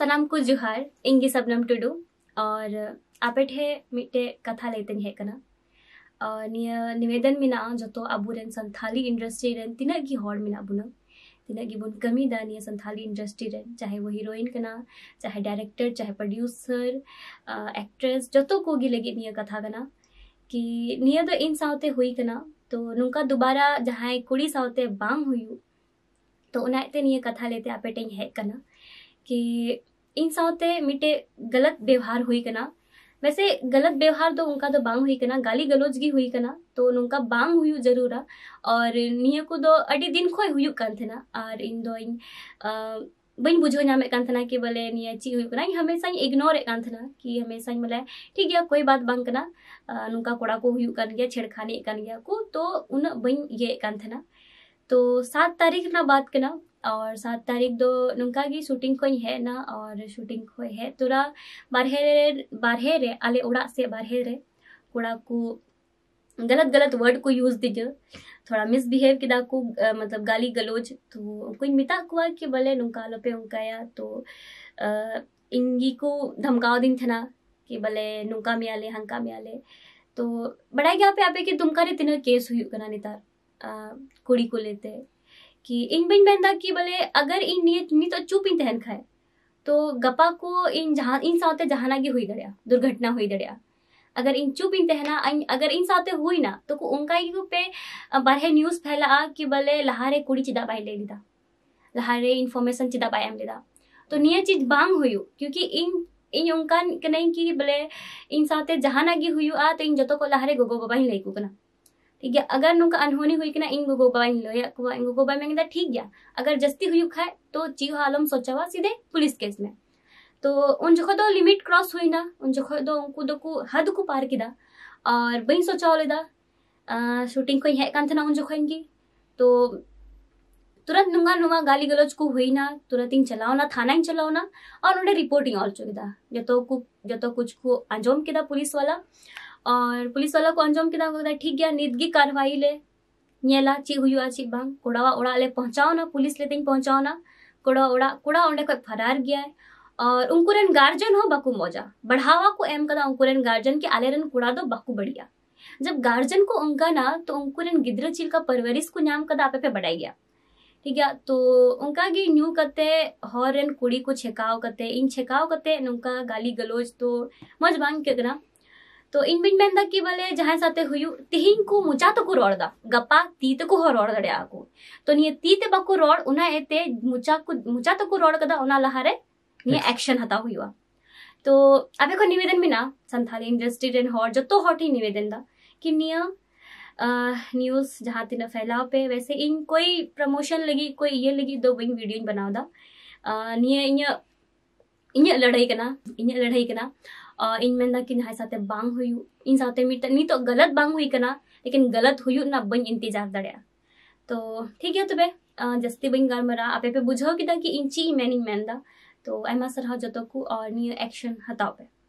सलाम को जुहार इंगे सबनम टुडू और आपे ठे मिटे कथा लेते हैं कना और निया निवेदन मिना जो तो अबुरन संथाली इंडस्ट्री रेन तीना की हॉल मिना बुना तीना की बुन कमी दा निया संथाली इंडस्ट्री रेन चाहे वो हीरोइन कना चाहे डायरेक्टर चाहे प्रोड्यूसर एक्ट्रेस जो तो को लगी निया कथा कना कि निया तो इन साउते हुई कना तो नुका दोबारा जहाँ कुड़ी साउते बांग हुई तो उनाते निया कथा लेते आपे टें है कना कि इन ᱥᱟᱶᱛᱮ मिटे ᱜᱟᱞᱟᱛ व्यवहार ᱦᱩᱭ ᱠᱟᱱᱟ वैसे गलत व्यवहार दो तो उनका तो बांग हुई कना गाली गलोज गी हुई कना तो नुका बांग हुई जरूरा और निये को दो तो अड़ी दिन खोय हुई कन थेना और इन दो इन बन बुझो नामे कन थेना कि बोले निया ची हुई कना हमेशा इग्नोर कन थेना कि हमेशा बोले ठीक गया कोई बात बांग कना नुका कोड़ा को हुई कन गया छेड़खानी कन गया को तो उन बन ये कन थेना तो सात तारीख ना बात कना और सात तारीख दो ᱱᱚᱝᱠᱟ ᱜᱮ ᱥᱩᱴᱤᱝ ᱠᱷᱚᱱ ᱦᱮᱡ ᱮᱱᱟ ᱟᱨ ᱥᱩᱴᱤᱝ ᱠᱷᱚᱱ ᱦᱮᱡ ᱛᱚᱨᱟ ᱵᱟᱨᱦᱮ ᱵᱟᱨᱦᱮ ᱨᱮ ᱟᱞᱮ ᱚᱲᱟᱜ ᱥᱮ ᱵᱟᱨᱦᱮ ᱨᱮ ᱠᱚᱲᱟ ᱠᱚ गलत गलत वर्ड को यूज दिया थोड़ा मिसबिहेव किदा को मतलब गाली गलोज तो उनको मिता कुआ कि बोले नुका लपे उनकाया तो इंगी को धमकाओ दिन थना कि बोले नुका में आले हंका में आले तो बड़ा गया पे आप तुमका रे तीन केस हुई नेता कुड़ी को लेते कि इन बिन बेंदा कि बोले अगर इन नियत नित चुप इन तहन खाए तो गपा को इन जहाँ इन साथ जहाना गे हुई दड़िया दुर्घटना हुई दड़िया अगर इन चुप इन तहना अगर इन साथ हुई ना तो को उनका ही पे बारहे न्यूज फैला कि बोले लहारे कुड़ी चिदा बाई ले लिदा लहारे इन्फॉर्मेशन चिदा बाई एम लिदा तो निया चीज बांग हुई क्योंकि इन इन उनकान नहीं कि बोले इन साथ जहाना गे हुई तो इन जो को लहारे गोगो बाबा ही लेकू कना ᱴᱷᱤᱠ ᱜᱮᱭᱟ ᱟᱜᱟᱨ ᱱᱚᱝᱠᱟ ᱟᱱᱦᱚᱱᱤ ᱦᱩᱭ ᱠᱟᱱᱟ ᱤᱧ ᱜᱚᱜᱚ ᱵᱟᱵᱟᱧ ᱞᱟᱹᱭᱟᱫ ᱠᱚᱣᱟ ᱤᱧ ᱜᱚᱜᱚ ᱵᱟᱵᱟ ᱢᱮᱱᱫᱟ ᱴᱷᱤᱠ ᱜᱮᱭᱟ ᱟᱜᱟᱨ ᱡᱟᱹᱥᱛᱤ ᱦᱩᱭᱩᱜ ᱠᱷᱟᱡ ᱛᱚ ᱪᱮᱫ ᱦᱚᱸ ᱟᱞᱚᱢ ᱥᱚᱪᱟᱣᱟ ᱥᱤᱫᱷᱮ ᱯᱩᱞᱤᱥ ᱠᱮᱥ ᱢᱮ तो उन जखो दो लिमिट क्रॉस हुई ना उन जखो दो उनको दो को हद को पार किया और बई सोचा लेदा शूटिंग को हेक तना उन जखन की तो तुरंत नुंगा नुंगा गाली गलौज को हुई ना तुरंत इन चलावना थाना इन चलावना और उन्हें रिपोर्टिंग ऑल चो किया जो तो को जो तो कुछ को अंजोम किया पुलिस वाला और पुलिस वाला को अंजाम किया ठीक गया निदगी कार्रवाई ले नेला ची चेहुआ ची बांग कोड़ावा ओड़ा ले पहुंचाओ ना पुलिस ले पहुंचाओ ना कोड़ा ओड़ा कोड़ा ओंडे को फरार गया है और उनकोरेन गार्जन हो बाकू मौजा बढ़ावा को एम कदा उनकोरेन गार्जन के आलेरन कोड़ा दो बाकू बढ़िया जब गार्जन को उनका ना तो उनकुरन गिद्र चील का परवरिश को नाम कदा आपे पे बढ़ाई गया ठीक है तो उनका गे न्यू कते हॉरन कुड़ी को छेकाव कते इन छेकाव कते उनका गाली गलोज तो मज बांग के ᱛᱚ ᱤᱧ ᱵᱟᱹᱧ ᱢᱮᱱᱫᱟ ᱠᱤ ᱵᱚᱞᱮ ᱡᱟᱦᱟᱸᱭ ᱥᱟᱛᱮ ᱦᱩᱭᱩᱜ ᱛᱮᱦᱮᱧ ᱠᱚ ᱢᱚᱪᱟ ᱛᱮᱠᱚ ᱨᱚᱲᱫᱟ ᱜᱟᱯᱟ ᱛᱤ ᱛᱮᱠᱚ ᱦᱚᱸ ᱨᱚᱲ ᱫᱟᱲᱮᱭᱟᱜᱼᱟ ᱠᱚ ᱛᱚ ᱱᱤᱭᱟᱹ ᱛᱤ ᱛᱮ ᱵᱟᱠᱚ ᱨᱚᱲ ᱚᱱᱟ ᱮᱛᱮ ᱢᱚᱪᱟ ᱠᱚ ᱢᱚᱪᱟ ᱛᱮᱠᱚ ᱨᱚᱲ ᱠᱟᱫᱟ ᱚᱱᱟ ᱞᱟᱦᱟᱨᱮ ᱱᱤᱭᱟᱹ ᱮᱠᱥᱚᱱ ᱦᱟᱛᱟᱣ ᱦᱩᱭᱩᱜᱼᱟ ᱛᱚ ᱟᱯᱮ ᱠᱚ ᱱᱤᱵᱮᱫᱚᱱ ᱢᱮᱱᱟᱜᱼᱟ ᱥᱟᱱᱛᱟᱲᱤ ᱤᱱᱰᱟᱥᱴᱨᱤ ᱨᱮᱱ ᱦᱚᱲ ᱡᱚᱛᱚ ᱦᱚᱲ ᱴᱷᱮᱱ ᱱᱤᱵᱮᱫᱚᱱ ᱫᱟ कि निया न्यूज़ जहाँ तीन फैलाव पे वैसे इन कोई प्रमोशन लगी कोई ये लगी दो इन वीडियो बनावदा निया इन इन लड़ाई करना इन लड़ाई करना कि हाई इन साथे मिट तो गलत बांग लेकिन गलत हुयु ना इंतजार दड़या तो ठीक है तबे तो जस्ती बं गार मरा आपे पे बुझो कि इंची मैन इनमेंदा तो सारा जो जतो को और एक्शन हताओ